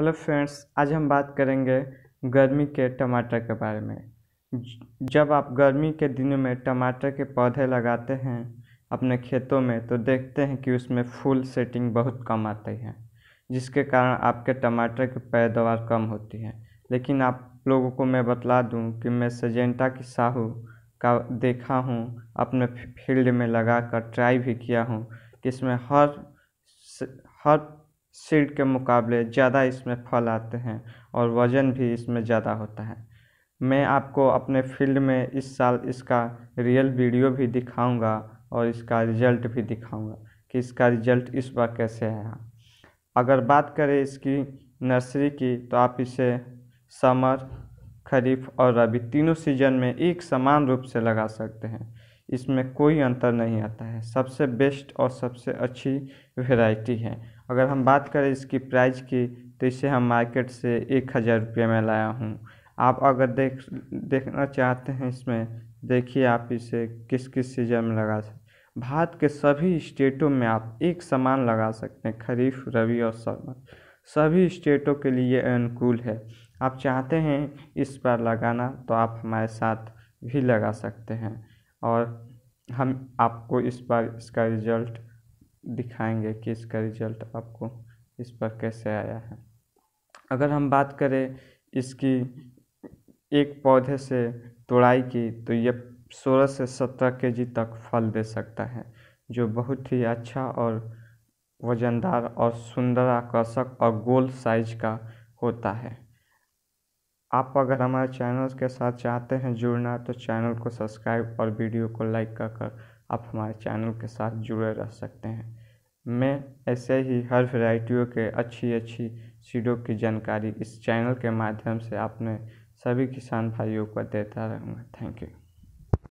hello friends आज हम बात करेंगे गर्मी के टमाटर के बारे में जब आप गर्मी के दिनों में टमाटर के पौधे लगाते हैं अपने खेतों में तो देखते हैं कि उसमें फूल सेटिंग बहुत कम आती है जिसके कारण आपके टमाटर की पैदावार कम होती है लेकिन आप लोगों को मैं बतला दूं कि मैं सजेंटा की साहू का देखा हूं अपने फील्ड में लगा कर ट्राई भी किया हूं कि इसमें हर हर सीड के मुकाबले ज़्यादा इसमें फल आते हैं और वज़न भी इसमें ज़्यादा होता है मैं आपको अपने फील्ड में इस साल इसका रियल वीडियो भी दिखाऊंगा और इसका रिजल्ट भी दिखाऊंगा कि इसका रिजल्ट इस बार कैसे आया अगर बात करें इसकी नर्सरी की तो आप इसे समर खरीफ और रबी तीनों सीजन में एक समान रूप से लगा सकते हैं इसमें कोई अंतर नहीं आता है सबसे बेस्ट और सबसे अच्छी वेराइटी है अगर हम बात करें इसकी प्राइज की तो इसे हम मार्केट से एक हज़ार रुपये में लाया हूँ आप अगर देख देखना चाहते हैं इसमें देखिए आप इसे किस किस सीजन में लगा सकते भारत के सभी स्टेटों में आप एक समान लगा सकते हैं खरीफ रवि और सरमत सभी स्टेटों के लिए अनुकूल है आप चाहते हैं इस बार लगाना तो आप हमारे साथ भी लगा सकते हैं और हम आपको इस बार इसका रिजल्ट दिखाएंगे कि इसका रिजल्ट आपको इस पर कैसे आया है अगर हम बात करें इसकी एक पौधे से तोड़ाई की तो ये सोलह से सत्रह के जी तक फल दे सकता है जो बहुत ही अच्छा और वजनदार और सुंदर आकर्षक और गोल साइज का होता है आप अगर हमारे चैनल के साथ चाहते हैं जुड़ना तो चैनल को सब्सक्राइब और वीडियो को लाइक कर आप हमारे चैनल के साथ जुड़े रह सकते हैं मैं ऐसे ही हर वैरायटियों के अच्छी अच्छी सीडों की जानकारी इस चैनल के माध्यम से अपने सभी किसान भाइयों को देता रहूँगा थैंक यू